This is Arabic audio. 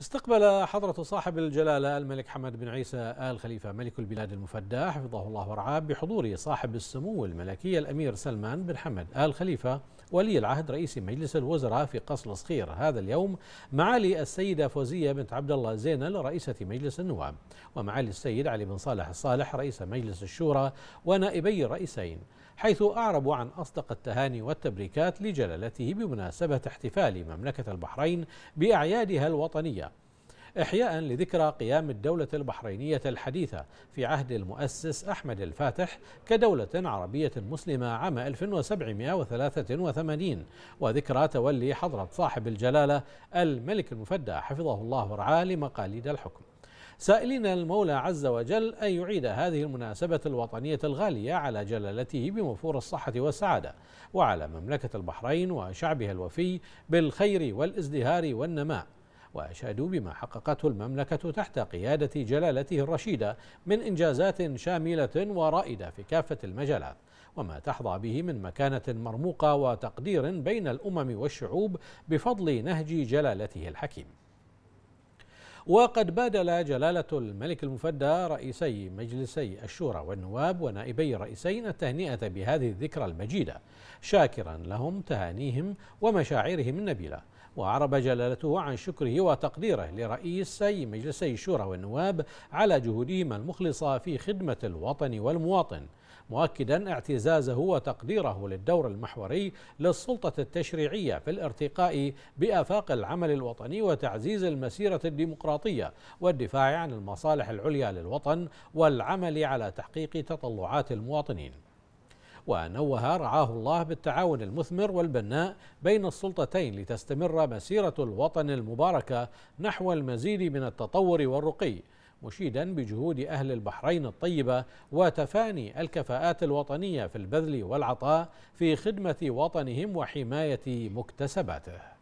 استقبل حضرة صاحب الجلالة الملك حمد بن عيسى آل خليفة ملك البلاد المفدى حفظه الله ورعاه بحضور صاحب السمو الملكي الأمير سلمان بن حمد آل خليفة ولي العهد رئيس مجلس الوزراء في قصر صخير هذا اليوم معالي السيدة فوزية بنت عبد الله زينل رئيسة مجلس النواب ومعالي السيد علي بن صالح الصالح رئيس مجلس الشورى ونائبي الرئيسين حيث أعربوا عن أصدق التهاني والتبريكات لجلالته بمناسبة احتفال مملكة البحرين بأعيادها الوطنية إحياء لذكرى قيام الدولة البحرينية الحديثة في عهد المؤسس أحمد الفاتح كدولة عربية مسلمة عام 1783 وذكرى تولي حضرة صاحب الجلالة الملك المفدى حفظه الله ورعاه لمقاليد الحكم سائلين المولى عز وجل أن يعيد هذه المناسبة الوطنية الغالية على جلالته بمفور الصحة والسعادة وعلى مملكة البحرين وشعبها الوفي بالخير والازدهار والنماء وأشادوا بما حققته المملكة تحت قيادة جلالته الرشيدة من إنجازات شاملة ورائدة في كافة المجالات وما تحظى به من مكانة مرموقة وتقدير بين الأمم والشعوب بفضل نهج جلالته الحكيم وقد بادل جلالة الملك المفدى رئيسي مجلسي الشورى والنواب ونائبي رئيسين التهنئة بهذه الذكرى المجيدة شاكرا لهم تهانيهم ومشاعرهم النبيلة وأعرب جلالته عن شكره وتقديره لرئيسي مجلسي الشورى والنواب على جهودهما المخلصة في خدمة الوطن والمواطن مؤكدا اعتزازه وتقديره للدور المحوري للسلطة التشريعية في الارتقاء بآفاق العمل الوطني وتعزيز المسيرة الديمقراطية والدفاع عن المصالح العليا للوطن والعمل على تحقيق تطلعات المواطنين ونوه رعاه الله بالتعاون المثمر والبناء بين السلطتين لتستمر مسيرة الوطن المباركة نحو المزيد من التطور والرقي مشيدا بجهود أهل البحرين الطيبة وتفاني الكفاءات الوطنية في البذل والعطاء في خدمة وطنهم وحماية مكتسباته